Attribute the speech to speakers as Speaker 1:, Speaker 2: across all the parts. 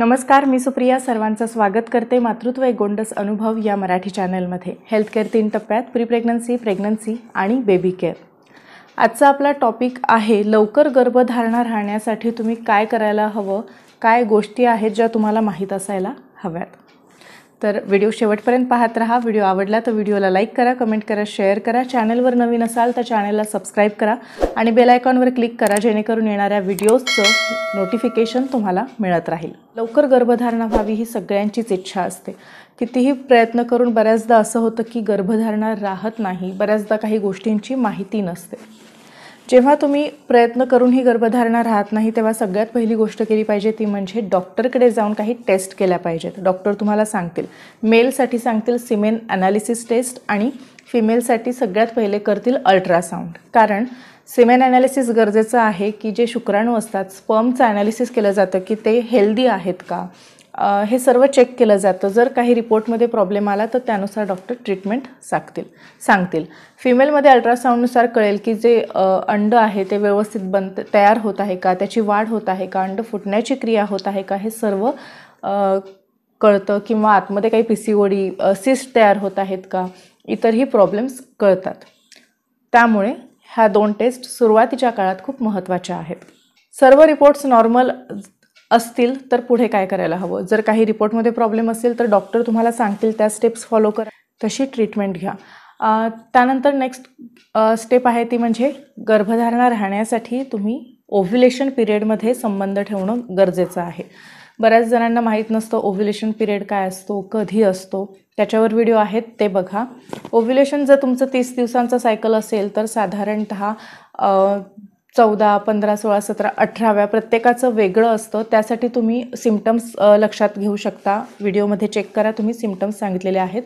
Speaker 1: नमस्कार मी सुप्रिया सर्वांचं स्वागत करते मातृत्व एक गोंडस अनुभव या मराठी चॅनलमध्ये हेल्थकेअर तीन टप्प्यात प्री प्रेग्नन्सी प्रेग्नन्सी आणि बेबी केअर आजचा आपला टॉपिक आहे लवकर गर्भधारणा राहण्यासाठी तुम्ही काय करायला हवं काय गोष्टी आहेत ज्या तुम्हाला माहीत असायला हव्यात तर व्हिडिओ शेवटपर्यंत पाहत राहा व्हिडिओ आवडला तर व्हिडिओला लाईक करा कमेंट करा शेअर करा चॅनलवर नवीन असाल तर चॅनलला सबस्क्राईब करा आणि बेल आयकॉनवर क्लिक करा जेणेकरून येणाऱ्या व्हिडिओजचं नोटिफिकेशन तुम्हाला मिळत राहील लवकर गर्भधारणा व्हावी ही सगळ्यांचीच इच्छा असते कितीही प्रयत्न करून बऱ्याचदा असं होतं की गर्भधारणा राहत नाही बऱ्याचदा काही गोष्टींची माहिती नसते जेव्हा तुम्ही प्रयत्न करून ही गर्भधारणा राहत नाही तेव्हा सगळ्यात पहिली गोष्ट केली पाहिजे ती म्हणजे डॉक्टरकडे जाऊन काही टेस्ट केल्या पाहिजेत डॉक्टर तुम्हाला सांगतील मेलसाठी सांगतील सिमेन ॲनालिसिस टेस्ट आणि फिमेलसाठी सगळ्यात पहिले करतील अल्ट्रासाऊंड कारण सिमेन ॲनालिसिस गरजेचं आहे की जे शुक्राणू असतात स्पर्मचं ॲनालिसिस केलं जातं की ते हेल्दी आहेत का हे सर्व चेक केलं जातं जर काही रिपोर्टमध्ये प्रॉब्लेम आला तर त्यानुसार डॉक्टर ट्रीटमेंट सांगतील सांगतील फिमेलमध्ये अल्ट्रासाऊंडनुसार कळेल की जे अंड आहे ते व्यवस्थित बन तयार होत आहे का त्याची वाढ होत आहे का अंड फुटण्याची क्रिया होत आहे का हे सर्व कळतं किंवा आतमध्ये काही पी सी ओडी सिस्ट तयार होत आहेत का इतरही प्रॉब्लेम्स कळतात त्यामुळे ह्या दोन टेस्ट सुरुवातीच्या काळात खूप महत्त्वाच्या आहेत सर्व रिपोर्ट्स नॉर्मल असतील तर पुढे काय करायला हवं जर काही रिपोर्टमध्ये प्रॉब्लेम असेल तर डॉक्टर तुम्हाला सांगतील त्या स्टेप्स फॉलो करा तशी ट्रीटमेंट घ्या त्यानंतर नेक्स्ट स्टेप आहे ती म्हणजे गर्भधारणा राहण्यासाठी तुम्ही ओव्ह्युलेशन पिरियडमध्ये संबंध ठेवणं गरजेचं आहे बऱ्याच जणांना माहीत नसतं ओव्ह्युलेशन पिरियड काय असतो कधी असतो त्याच्यावर व्हिडिओ आहेत ते बघा ओव्ह्युलेशन जर तुमचं तीस दिवसांचं सायकल असेल तर साधारणत चौदा पंधरा सोळा सतरा अठराव्या प्रत्येकाचं वेगळं असतं त्यासाठी तुम्ही सिमटम्स लक्षात घेऊ शकता व्हिडिओमध्ये चेक करा तुम्ही सिमटम्स सांगितलेले आहेत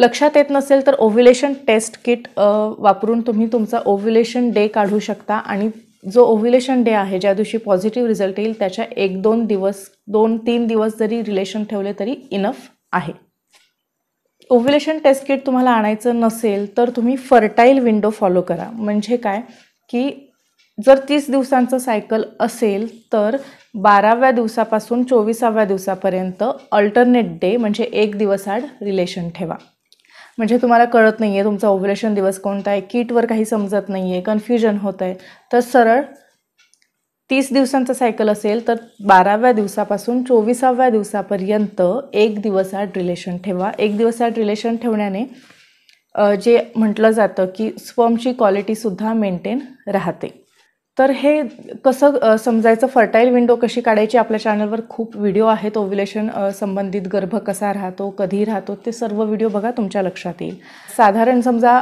Speaker 1: लक्षात येत नसेल तर ओव्ह्युलेशन टेस्ट किट वापरून तुम्ही तुमचा ओव्ह्युलेशन डे काढू शकता आणि जो ओव्ह्युलेशन डे आहे ज्या दिवशी पॉझिटिव्ह रिझल्ट येईल त्याच्या एक दोन दिवस दोन तीन दिवस जरी रिलेशन ठेवले तरी इनफ आहे ओव्ह्युलेशन टेस्ट किट तुम्हाला आणायचं नसेल तर तुम्ही फर्टाईल विंडो फॉलो करा म्हणजे काय की जर तीस दिवसांचं सायकल असेल तर बाराव्या दिवसापासून चोवीसाव्या दिवसापर्यंत अल्टरनेट डे म्हणजे एक दिवस रिलेशन ठेवा म्हणजे तुम्हाला कळत नाही आहे तुमचा ओव्हरेशन दिवस कोणता आहे किटवर काही समजत नाही आहे कन्फ्युजन होत आहे तर सरळ तीस दिवसांचं सायकल असेल तर बाराव्या दिवसापासून चोवीसाव्या दिवसापर्यंत एक दिवस रिलेशन ठेवा एक दिवस रिलेशन ठेवण्याने जे म्हटलं जातं की स्पर्मची क्वालिटीसुद्धा मेंटेन राहते तर हे कसं समजायचं फर्टाईल विंडो कशी काढायची आपल्या चॅनलवर खूप व्हिडिओ आहेत ओव्ह्युलेशन संबंधित गर्भ कसा राहतो कधी राहतो ते सर्व व्हिडिओ बघा तुमच्या लक्षात येईल साधारण समजा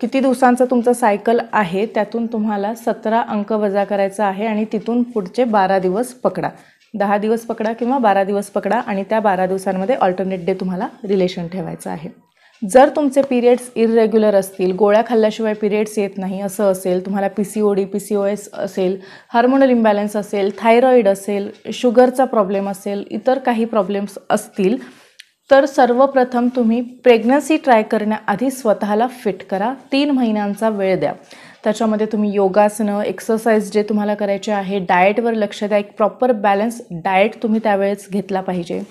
Speaker 1: किती दिवसांचा तुमचं सायकल आहे त्यातून तुम्हाला सतरा अंक वजा करायचा आहे आणि तिथून पुढचे बारा दिवस पकडा दहा दिवस पकडा किंवा बारा दिवस पकडा आणि त्या बारा दिवसांमध्ये ऑल्टरनेट डे तुम्हाला रिलेशन ठेवायचं आहे जर तुमचे पिरियड्स इरेग्युलर असतील गोळ्या खाल्ल्याशिवाय पिरियड्स येत नाही असं असेल तुम्हाला P C O D P C O S असेल हार्मोनल इम्बॅलन्स असेल थायरॉईड असेल शुगरचा प्रॉब्लेम असेल इतर काही प्रॉब्लेम्स असतील तर सर्वप्रथम तुम्ही प्रेग्नन्सी ट्राय करण्याआधी स्वतःला फिट करा तीन महिन्यांचा वेळ द्या त्याच्यामध्ये तुम्ही योगासनं एक्सरसाइज जे तुम्हाला करायचे आहे डाएटवर लक्ष द्या एक प्रॉपर बॅलन्स डाएट तुम्ही त्यावेळेस घेतला पाहिजे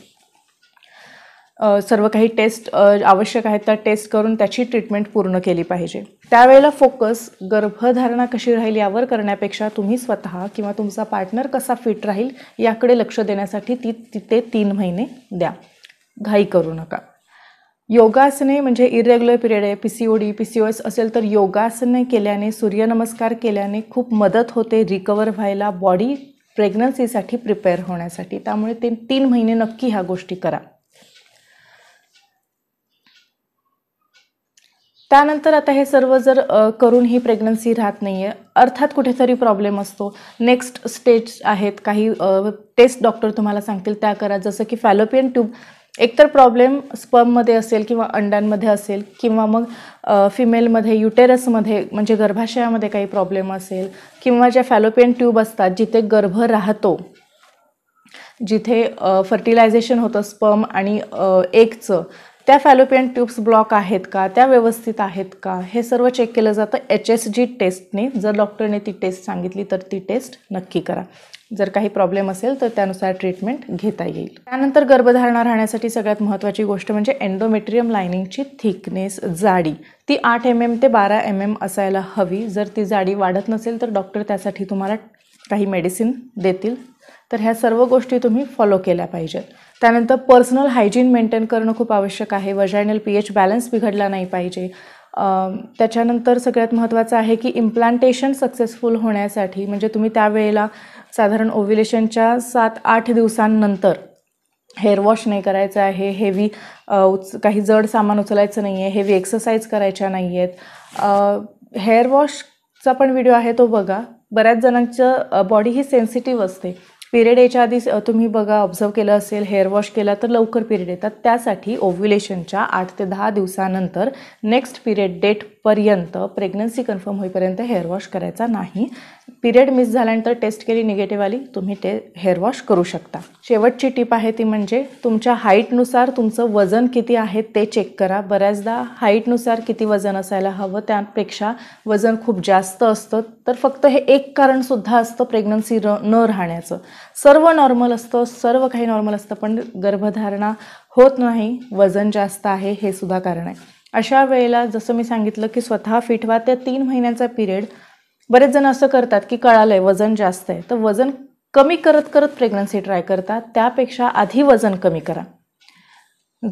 Speaker 1: सर्व काही टेस्ट आवश्यक आहेत त्या टेस्ट करून त्याची ट्रीटमेंट पूर्ण केली पाहिजे त्यावेळेला फोकस गर्भधारणा कशी राहील यावर करण्यापेक्षा तुम्ही स्वतः किंवा तुमचा पार्टनर कसा फिट राहील याकडे लक्ष देण्यासाठी ती तिथे तीन महिने द्या घाई करू नका योगासने म्हणजे इरेग्युलर पिरियड आहे P C O D P C O S असेल तर योगासने केल्याने सूर्यनमस्कार केल्याने खूप मदत होते रिकवर व्हायला बॉडी प्रेग्नन्सीसाठी प्रिपेअर होण्यासाठी त्यामुळे ते तीन महिने नक्की ह्या गोष्टी करा त्यानंतर आता हे सर्व जर करून ही प्रेग्नन्सी राहत नाही आहे अर्थात कुठेतरी प्रॉब्लेम असतो नेक्स्ट स्टेज आहेत काही टेस्ट डॉक्टर तुम्हाला सांगतील त्या करा जसं की फॅलोपियन ट्यूब एकतर प्रॉब्लेम स्पममध्ये असेल किंवा अंड्यांमध्ये असेल किंवा मग फिमेलमध्ये युटेरसमध्ये म्हणजे गर्भाशयामध्ये काही प्रॉब्लेम असेल किंवा ज्या फॅलोपियन ट्यूब असतात जिथे गर्भ राहतो जिथे फर्टिलायझेशन होतं स्पम आणि एकचं त्या फॅलोपियन ट्यूब्स ब्लॉक आहेत का त्या व्यवस्थित आहेत का हे सर्व चेक केलं जातं एच एस जी टेस्टने जर डॉक्टरने ती टेस्ट सांगितली तर ती टेस्ट नक्की करा जर काही प्रॉब्लेम असेल तर त्यानुसार ट्रीटमेंट घेता येईल त्यानंतर गर्भधारणा राहण्यासाठी सगळ्यात महत्त्वाची गोष्ट म्हणजे एन्डोमेट्रियम लायनिंगची थिकनेस जाडी ती आठ एम एम ते बारा एम एम असायला हवी जर ती जाडी वाढत नसेल तर डॉक्टर त्यासाठी तुम्हाला काही मेडिसिन देतील तर ह्या सर्व गोष्टी तुम्ही फॉलो केल्या पाहिजेत त्यानंतर पर्सनल हायजीन मेंटेन करणं खूप आवश्यक आहे वजायनल पी एच बॅलन्स बिघडला नाही पाहिजे त्याच्यानंतर सगळ्यात महत्त्वाचं आहे की इम्प्लांटेशन सक्सेसफुल होण्यासाठी म्हणजे तुम्ही त्यावेळेला साधारण ओव्ह्युलेशनच्या सात आठ दिवसांनंतर हेअर वॉश नाही करायचं आहे हेवी उच काही जड सामान उचलायचं नाही आहे हेवी एक्सरसाइज करायच्या नाही आहेत वॉशचा पण व्हिडिओ आहे तो बघा बऱ्याच जणांचं बॉडी ही सेन्सिटिव्ह असते पिरियड याच्या आधी तुम्ही बघा ऑब्झर्व केलं असेल हेअर वॉश केला तर लवकर पिरियड येतात त्यासाठी ओव्युलेशनच्या आठ ते दहा दिवसानंतर नेक्स्ट पिरियड डेटपर्यंत प्रेग्नन्सी कन्फर्म होईपर्यंत हेअर वॉश करायचा नाही पिरियड मिस झाल्यानंतर टेस्ट केली निगेटिव्ह आली तुम्ही ते हेअर वॉश करू शकता शेवटची टीप आहे ती म्हणजे तुमच्या हाईटनुसार तुमचं वजन किती आहे ते चेक करा बऱ्याचदा हाईटनुसार किती वजन असायला हवं त्यापेक्षा वजन खूप जास्त असतं तर फक्त हे एक कारणसुद्धा असतं प्रेग्नन्सी र न राहण्याचं सर्व नॉर्मल असतं सर्व काही नॉर्मल असतं पण गर्भधारणा होत नाही वजन जास्त आहे हे सुद्धा कारण आहे अशा वेळेला जसं मी सांगितलं की स्वतः फिटवा त्या तीन महिन्यांचा पिरियड बरेच जण असं करतात की कळालंय वजन जास्त आहे तर वजन कमी करत करत प्रेग्नन्सी ट्राय करतात त्यापेक्षा आधी वजन कमी करा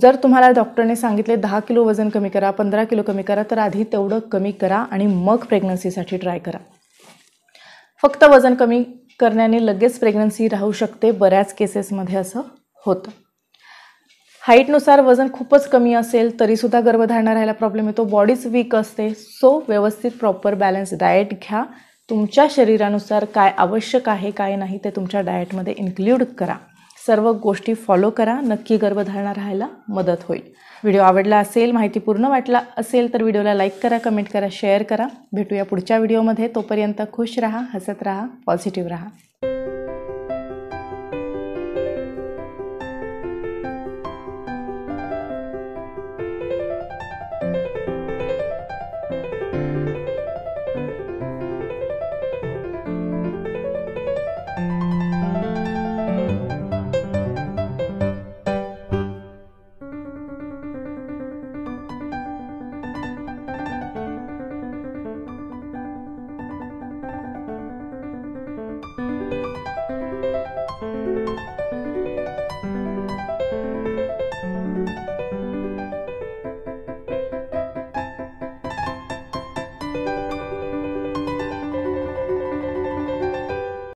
Speaker 1: जर तुम्हाला डॉक्टरने सांगितले दहा किलो वजन कमी करा पंधरा किलो कमी करा तर आधी तेवढं कमी करा आणि मग प्रेग्नन्सीसाठी ट्राय करा फक्त वजन कमी करण्याने लगेच प्रेग्नन्सी राहू शकते बऱ्याच केसेसमध्ये असं होतं हाईटनुसार वजन खूपच कमी असेल तरीसुद्धा गर्भधारणा राहायला प्रॉब्लेम येतो बॉडीच वीक असते सो व्यवस्थित प्रॉपर बॅलन्स डाएट घ्या तुमच्या शरीरानुसार काय आवश्यक आहे काय नाही ते तुमच्या डाएटमध्ये इन्क्ल्यूड करा सर्व गोष्टी फॉलो करा नक्की गर्भधारणा राहायला मदत होईल व्हिडिओ आवडला असेल माहिती पूर्ण वाटला असेल तर व्हिडिओला लाईक करा कमेंट करा शेअर करा भेटूया पुढच्या व्हिडिओमध्ये तोपर्यंत खुश राहा हसत राहा पॉझिटिव्ह राहा